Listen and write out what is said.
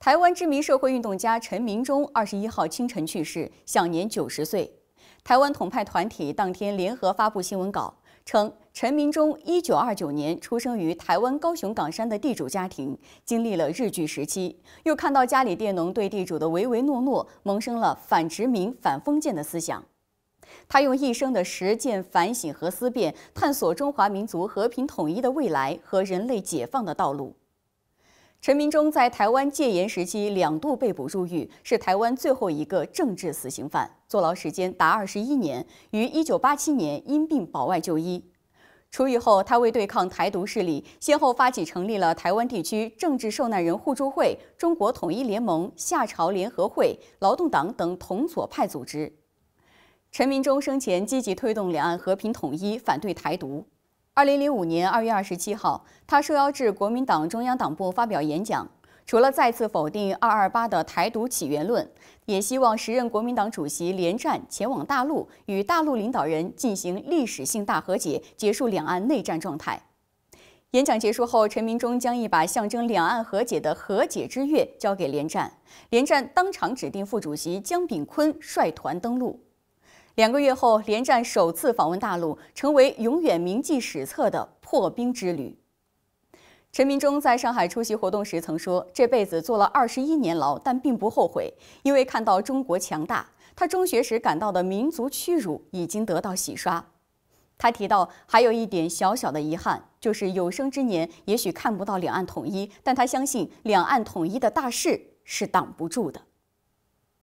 台湾知名社会运动家陈明忠二十一号清晨去世，享年九十岁。台湾统派团体当天联合发布新闻稿称，陈明忠一九二九年出生于台湾高雄港山的地主家庭，经历了日据时期，又看到家里佃农对地主的唯唯诺诺，萌生了反殖民、反封建的思想。他用一生的实践、反省和思辨，探索中华民族和平统一的未来和人类解放的道路。陈明忠在台湾戒严时期两度被捕入狱，是台湾最后一个政治死刑犯，坐牢时间达二十一年，于一九八七年因病保外就医。出狱后，他为对抗台独势力，先后发起成立了台湾地区政治受难人互助会、中国统一联盟、夏朝联合会、劳动党等同左派组织。陈明忠生前积极推动两岸和平统一，反对台独。二零零五年二月二十七号，他受邀至国民党中央党部发表演讲，除了再次否定“二二八”的台独起源论，也希望时任国民党主席连战前往大陆，与大陆领导人进行历史性大和解，结束两岸内战状态。演讲结束后，陈明忠将一把象征两岸和解的“和解之月”交给连战，连战当场指定副主席江丙坤率团登陆。两个月后，连战首次访问大陆，成为永远铭记史册的破冰之旅。陈明忠在上海出席活动时曾说：“这辈子做了二十一年牢，但并不后悔，因为看到中国强大，他中学时感到的民族屈辱已经得到洗刷。”他提到，还有一点小小的遗憾，就是有生之年也许看不到两岸统一，但他相信两岸统一的大势是挡不住的。